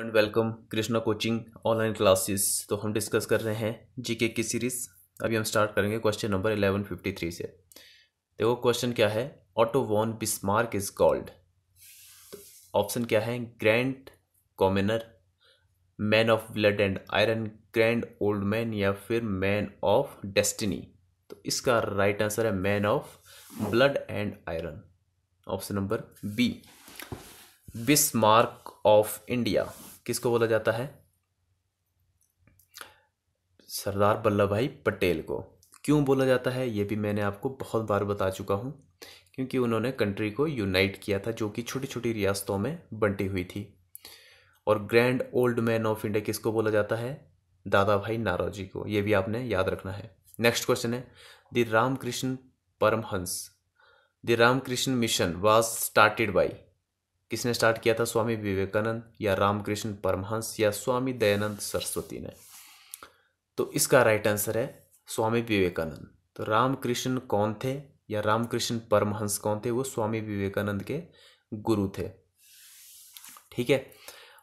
and welcome Krishna coaching online classes तो हम discuss कर रहे हैं जीके की सीरीज़ अभी हम स्टार्ट करेंगे question number eleven fifty three से देखो क्वेश्चन क्या है Otto von Bismarck is called option क्या है grand commoner man of blood and iron grand old man या फिर मैन ऑफ डेस्टिनी तो इसका राइट right आंसर है man of blood and iron option number B Bismarck of India किसको बोला जाता है सरदार वल्लभ भाई पटेल को क्यों बोला जाता है ये भी मैंने आपको बहुत बार बता चुका हूँ क्योंकि उन्होंने कंट्री को यूनाइट किया था जो कि छोटी छोटी रियासतों में बंटी हुई थी और grand old man of India किसको बोला जाता है दादा भाई नाराजी को ये भी आपने याद रखना है नेक्स्ट क्वेश्चन है the Ramakrishna Paramahansa the Ramakrishna mission was started by किसने स्टार्ट किया था स्वामी विवेकानंद या रामकृष्ण परमहंस या स्वामी दयानंद सरस्वती ने तो इसका राइट आंसर है स्वामी विवेकानंद तो रामकृष्ण कौन थे या रामकृष्ण परमहंस कौन थे वो स्वामी विवेकानंद के गुरु थे ठीक है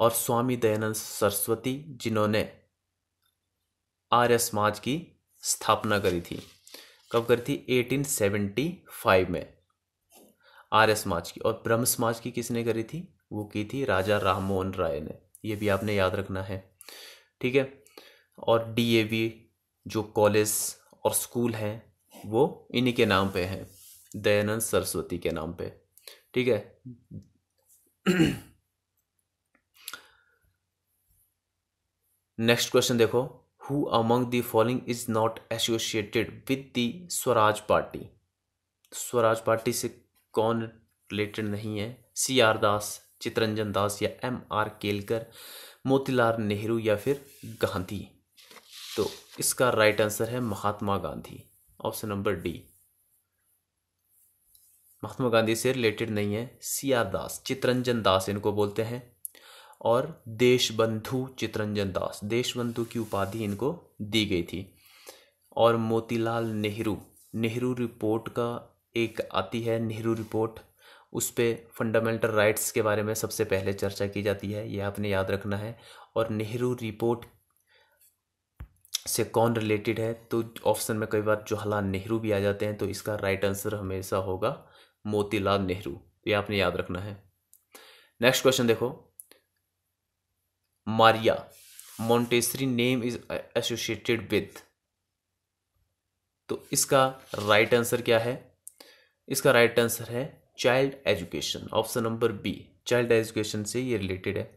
और स्वामी दयानंद सरस्वती जिन्होंने आर्य समाज की स्थापना करी थी कब करी थी 1875 में आर्य समाज की और ब्रह्म समाज की किसने करी थी वो की थी राजा राम मोहन राय ने ये भी आपने याद रखना है ठीक है और डीएवी जो कॉलेज और स्कूल हैं वो इन्हीं के नाम पे हैं दयानंद सरस्वती के नाम पे ठीक है नेक्स्ट क्वेश्चन देखो who among the following is not associated with the Swaraj party Swaraj party से कौन रिलेटेड नहीं है सी आर दास चितरंजन दास या एम आर केलकर मोतीलाल नेहरू या फिर गांधी तो इसका राइट आंसर है Mahatma Gandhi option number D Mahatma Gandhi से रिलेटेड नहीं है सी आर दास चितरंजन दास इनको बोलते हैं और देशबंधु चितरंजन दास देशबंधु की उपाधि इनको दी गई थी और मोतीलाल नेहरू नेहरू रिपोर्ट का एक आती है नेहरू रिपोर्ट उस पर फंडामेंटल राइट्स के बारे में सबसे पहले चर्चा की जाती है यह आपने याद रखना है और नेहरू रिपोर्ट से कौन रिलेटेड है तो ऑप्शन में कई बार जवाहरलाल नेहरू भी आ जाते हैं तो इसका राइट आंसर हमेशा होगा मोतीलाल नेहरू ये आपने याद रखना है नेक्स्ट क्वेश्चन देखो Maria Montessori name is associated with तो इसका राइट आंसर क्या है इसका राइट आंसर है child education option number B child education से ये रिलेटेड है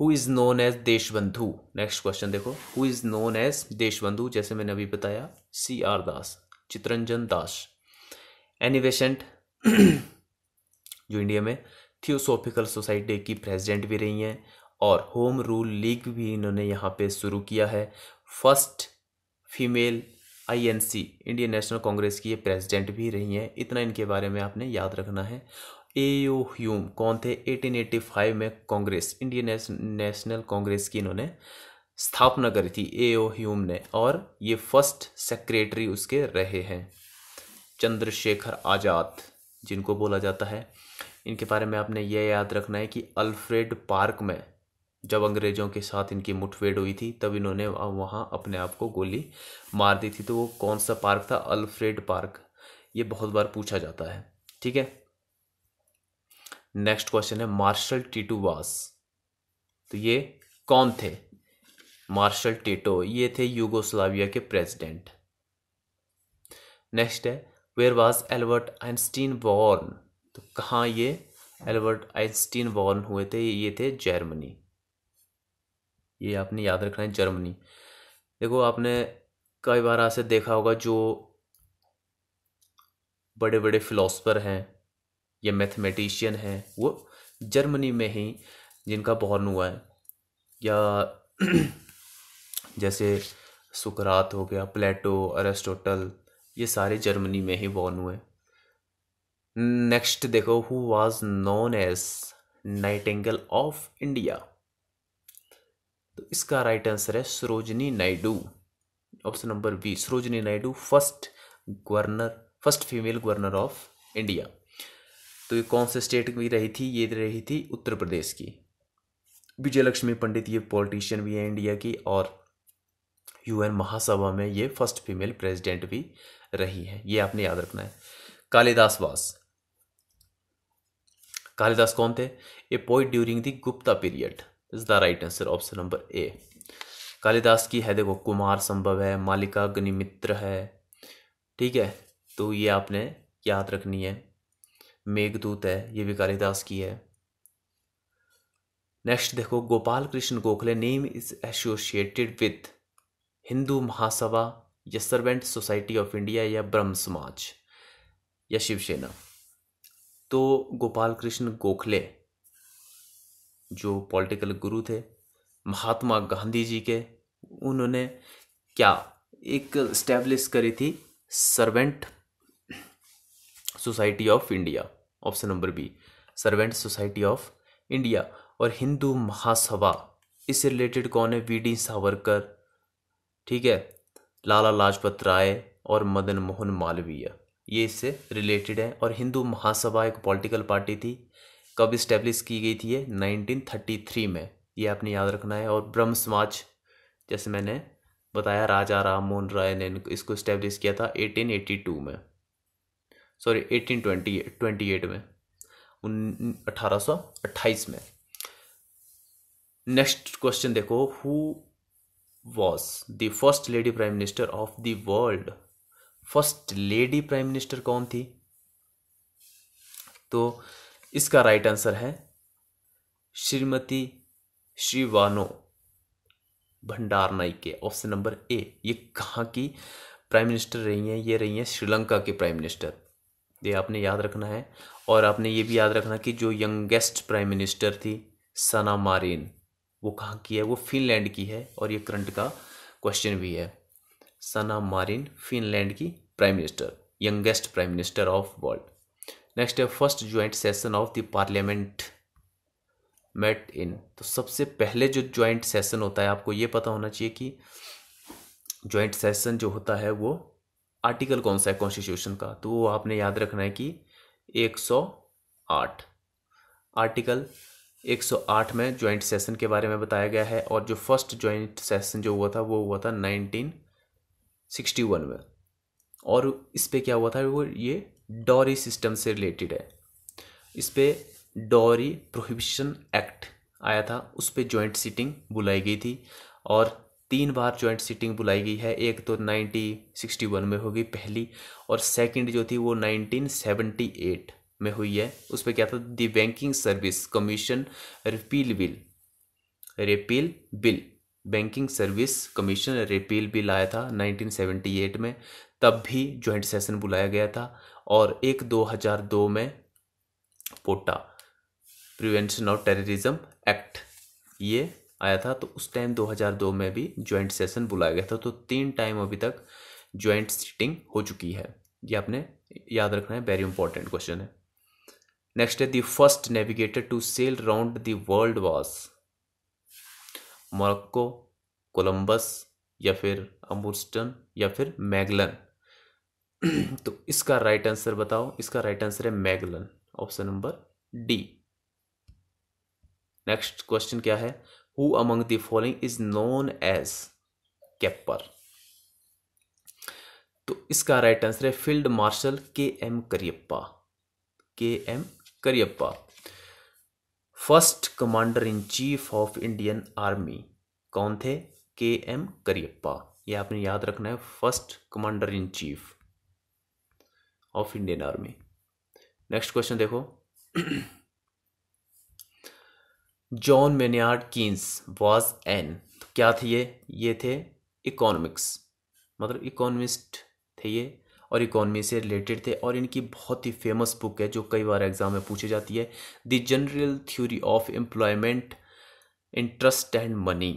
who is known as Deshbandhu next question देखो who is known as Deshbandhu जैसे मैंने अभी बताया सी आर दास चित्रंजन दास एनिवेशेंट जो इंडिया में थियोसोफिकल सोसाइटी की प्रेसिडेंट भी रही हैं और होम रूल लीग भी इन्होंने यहाँ पे शुरू किया है first female INC Indian National Congress की ये प्रेसिडेंट भी रही हैं इतना इनके बारे में आपने याद रखना है ए यू ह्यूम कौन थे 1885 में कांग्रेस इंडियन नेशनल कांग्रेस की इन्होंने स्थापना करी थी ए ओ ह्यूम ने और ये फर्स्ट सेक्रेटरी उसके रहे हैं चंद्रशेखर आज़ाद जिनको बोला जाता है इनके बारे में आपने यह याद रखना है कि अल्फ्रेड पार्क में जब अंग्रेज़ों के साथ इनकी मुठभेड़ हुई थी तब इन्होंने वहाँ अपने आप को गोली मार दी थी तो वो कौन सा पार्क था अल्फ्रेड पार्क ये बहुत बार पूछा जाता है ठीक है नेक्स्ट क्वेश्चन है मार्शल टीटू वास तो ये कौन थे मार्शल टीटो ये थे यूगोस्लाविया के प्रेसिडेंट नेक्स्ट है where was Albert Einstein born तो कहाँ ये एल्बर्ट आइंस्टीन बॉर्न हुए थे ये थे जर्मनी ये आपने याद रखना है जर्मनी देखो आपने कई बार ऐसे देखा होगा जो बड़े बड़े फिलोसफर हैं या मैथमेटिशियन हैं वो जर्मनी में ही जिनका बॉर्न हुआ है या जैसे सुकरात हो गया प्लेटो अरेस्टोटल ये सारे जर्मनी में ही बॉर्न हुए नेक्स्ट देखो who was known as nightingale of India तो इसका राइट आंसर है Sarojini Naidu option number B Sarojini Naidu first governor first female governor of India तो ये कौन से स्टेट की रही थी ये रही थी उत्तर प्रदेश की विजयलक्ष्मी पंडित ये पॉलिटिशियन भी है इंडिया की और यूएन महासभा में ये फर्स्ट फीमेल प्रेसिडेंट भी रही है ये आपने याद रखना है कालिदास वास कालिदास कौन थे a poet during the Gupta period is the right answer option number A Kalidas की है देखो कुमार संभव है मालिका गणिमित्र है ठीक है तो ये आपने याद रखनी है मेघदूत है ये भी कालिदास की है नेक्स्ट देखो Gopal Krishna Gokhale name is associated with Hindu Mahasabha या सर्वेंट सोसाइटी ऑफ इंडिया या ब्रह्म समाज या शिवसेना तो गोपाल कृष्ण गोखले जो पॉलिटिकल गुरु थे महात्मा गांधी जी के उन्होंने क्या एक स्टैब्लिश करी थी servant society of India option number B servant society of India और हिंदू महासभा इससे रिलेटेड कौन है वी डी सावरकर ठीक है लाला लाजपत राय और मदन मोहन मालवीय ये इससे रिलेटेड है और हिंदू महासभा एक पॉलिटिकल पार्टी थी कब इस्टेब्लिश की गई थी ये 1933 में ये आपने याद रखना है और ब्रह्म समाज जैसे मैंने बताया राजा राम मोहन राय ने इसको इस्टेब्लिश किया था 1882 में सॉरी एट में उन अठारह में नेक्स्ट क्वेश्चन देखो who was the first lady prime minister of the world first lady prime minister कौन थी तो इसका राइट आंसर है श्रीमती श्रीवानो भंडार नाइक के ऑप्शन नंबर ए ये कहाँ की प्राइम मिनिस्टर रही हैं ये रही हैं श्रीलंका के प्राइम मिनिस्टर ये आपने याद रखना है और आपने ये भी याद रखना कि जो यंगेस्ट प्राइम मिनिस्टर थी सना मारिन वो कहाँ की है वो फिनलैंड की है और ये करंट का क्वेश्चन भी है सना मारिन फिनलैंड की prime minister youngest prime minister of world next है first joint session of the parliament met in तो सबसे पहले जो ज्वाइंट सेशन होता है आपको ये पता होना चाहिए कि ज्वाइंट सेशन जो होता है वो आर्टिकल कौन सा है कॉन्स्टिट्यूशन का तो वो आपने याद रखना है कि 108 आर्टिकल 108 में ज्वाइंट सेशन के बारे में बताया गया है और जो फर्स्ट ज्वाइंट सेशन जो हुआ था वो हुआ था 1961 में और इस पर क्या हुआ था वो ये डॉरी सिस्टम से रिलेटेड है इस पर डॉरी प्रोहिबिशन एक्ट आया था उस पर जॉइंट सीटिंग बुलाई गई थी और तीन बार जॉइंट सीटिंग बुलाई गई है एक तो 1961 में होगी पहली और सेकंड जो थी वो 1978 में हुई है उस पर क्या था the banking service commission repeal bill repeal bill banking service commission repeal bill आया था 1978 में तब भी जॉइंट सेशन बुलाया गया था और एक दो हजार दो में POTA prevention of terrorism act ये आया था तो उस टाइम 2002 में भी ज्वाइंट सेशन बुलाया गया था तो तीन टाइम अभी तक ज्वाइंट सीटिंग हो चुकी है ये आपने याद रखना है वेरी इंपॉर्टेंट क्वेश्चन है नेक्स्ट है the first navigator to sail round the world was Morocco Columbus या फिर अम्बुस्टन या फिर मैगलन तो इसका राइट आंसर बताओ इसका राइट आंसर है Magellan option number D next question क्या है who among the following is known as Kipper तो इसका राइट आंसर है field marshal K M Cariappa K M Cariappa first commander in chief of Indian army कौन थे के M Cariappa ये आपने याद रखना है first commander in chief of Indian army next question देखो John Maynard Keynes was an क्या थे ये ये थे इकोनॉमिक्स मतलब इकोनॉमिस्ट थे ये और इकोनॉमी से रिलेटेड थे और इनकी बहुत ही फेमस बुक है जो कई बार एग्जाम में पूछी जाती है the general theory of employment interest and money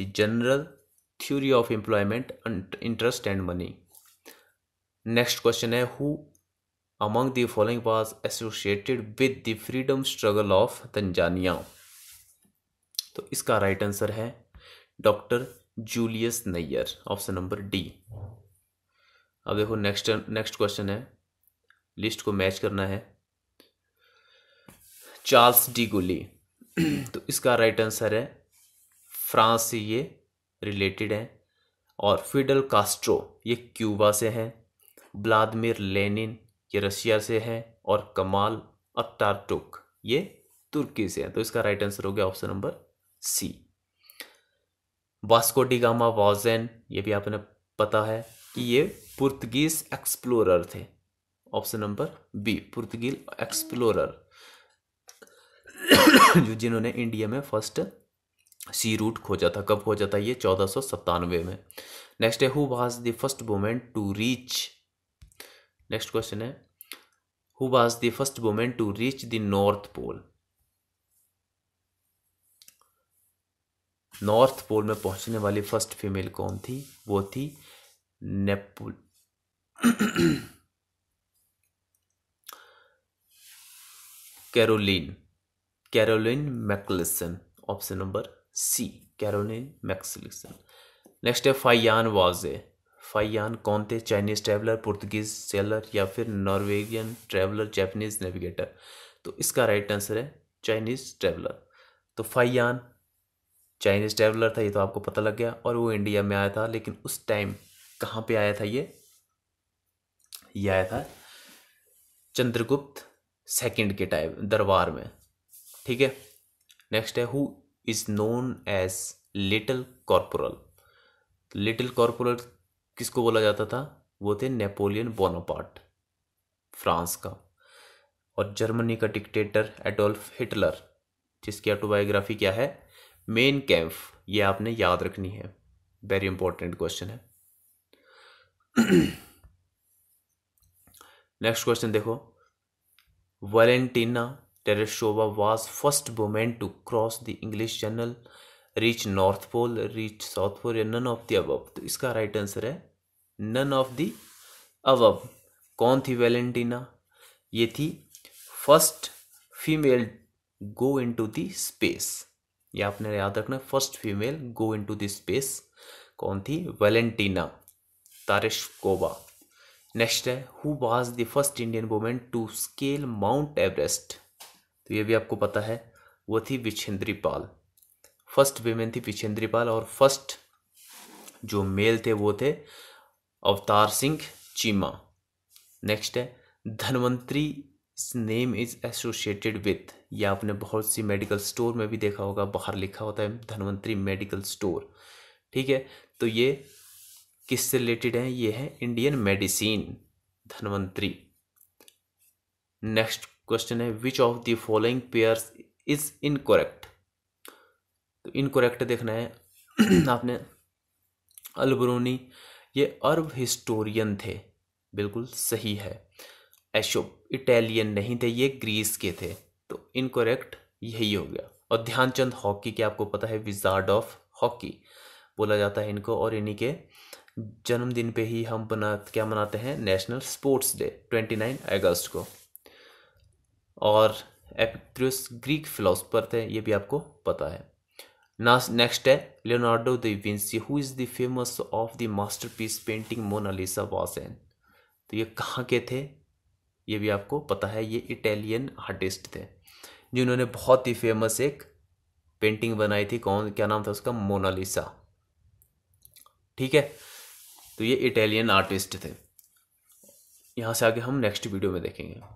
the general theory of employment interest and money next question है who among the following was associated with the freedom struggle of Tanzania तो इसका right right answer है doctor Julius Nyerere option number D अब देखो next next question है list को match करना है चार्ल्स डी गुली तो इसका राइट right आंसर है फ्रांस से ये रिलेटेड है और फिडल कास्ट्रो ये क्यूबा से हैं व्लादिमिर लेनिन ये रशिया से है और कमाल अट्टारटुक ये तुर्की से है तो इसका राइट आंसर हो गया option number C Vasco da Gama was an ये भी आपने पता है कि ये पुर्तगीज एक्सप्लोरर थे option number B Portuguese explorer जो जिन्होंने इंडिया में फर्स्ट सी रूट खोजा था कब खोजा था ये चौदह सौ सत्तानवे में नेक्स्ट है who was the first women to reach next question है who was the first women to reach the north pole north pole में पहुंचने वाली फर्स्ट फीमेल कौन थी वो थी नेपोल Caroline Caroline Mikkelsen option number C Caroline Mikkelsen next है फायान वाजे फाइयान कौन थे चाइनीज़ ट्रैवलर पुर्तगीज सेलर या फिर नॉर्वेगियन ट्रैवलर जैपनीज नेविगेटर तो इसका राइट आंसर है चाइनीज़ ट्रैवलर तो फाइयान चाइनीज़ ट्रैवलर था ये तो आपको पता लग गया और वो इंडिया में आया था लेकिन उस टाइम कहाँ पे आया था ये ये आया था चंद्रगुप्त सेकंड के टाइम दरबार में ठीक है नेक्स्ट है who is known as little corporal little corporal किसको बोला जाता था वो थे नेपोलियन बोनापार्ट फ्रांस का और जर्मनी का डिक्टेटर एडोल्फ हिटलर जिसकी ऑटोबायोग्राफी क्या है मेन कैंफ ये आपने याद रखनी है वेरी इंपॉर्टेंट क्वेश्चन है नेक्स्ट क्वेश्चन देखो Valentina Tereshkova was first women to cross the English Channel reach north pole reach south pole या नन ऑफ द अब तो इसका राइट आंसर है नन ऑफ द अब कौन थी Valentina ये थी first female go into the space ये आपने याद रखना first female go into the space कौन थी वेलेंटीना कोबा नेक्स्ट है who was the first Indian women to scale Mount Everest तो ये भी आपको पता है वो थी विछेंद्री पाल फर्स्ट वीमेन थी पिछेंद्रीपाल और फर्स्ट जो मेल थे वो थे अवतार सिंह चीमा नेक्स्ट है Dhanvantari name is associated with या आपने बहुत सी मेडिकल स्टोर में भी देखा होगा बाहर लिखा होता है धनवंतरी मेडिकल स्टोर ठीक है तो ये किससे रिलेटेड है ये है Indian medicine Dhanvantari next question है which of the following pairs is incorrect तो इनकोरेक्ट देखना है आपने अलबरूनी ये अरब हिस्टोरियन थे बिल्कुल सही है एशो इटालियन नहीं थे ये ग्रीस के थे तो इनकोरेक्ट यही हो गया और ध्यानचंद हॉकी के आपको पता है विजार्ड ऑफ हॉकी बोला जाता है इनको और इन्हीं के जन्मदिन पे ही हम बना क्या मनाते हैं national sports day twenty nine अगस्त को और एपिक्रियस ग्रीक फिलोसफर थे ये भी आपको पता है Now, next है eh, Leonardo da Vinci, who is the famous of the masterpiece painting Mona Lisa was तो ये कहाँ के थे ये भी आपको पता है ये इटालियन आर्टिस्ट थे जिन्होंने बहुत ही फेमस एक पेंटिंग बनाई थी कौन क्या नाम था उसका मोनालिसा ठीक है तो ये इटालियन आर्टिस्ट थे यहाँ से आगे हम नेक्स्ट वीडियो में देखेंगे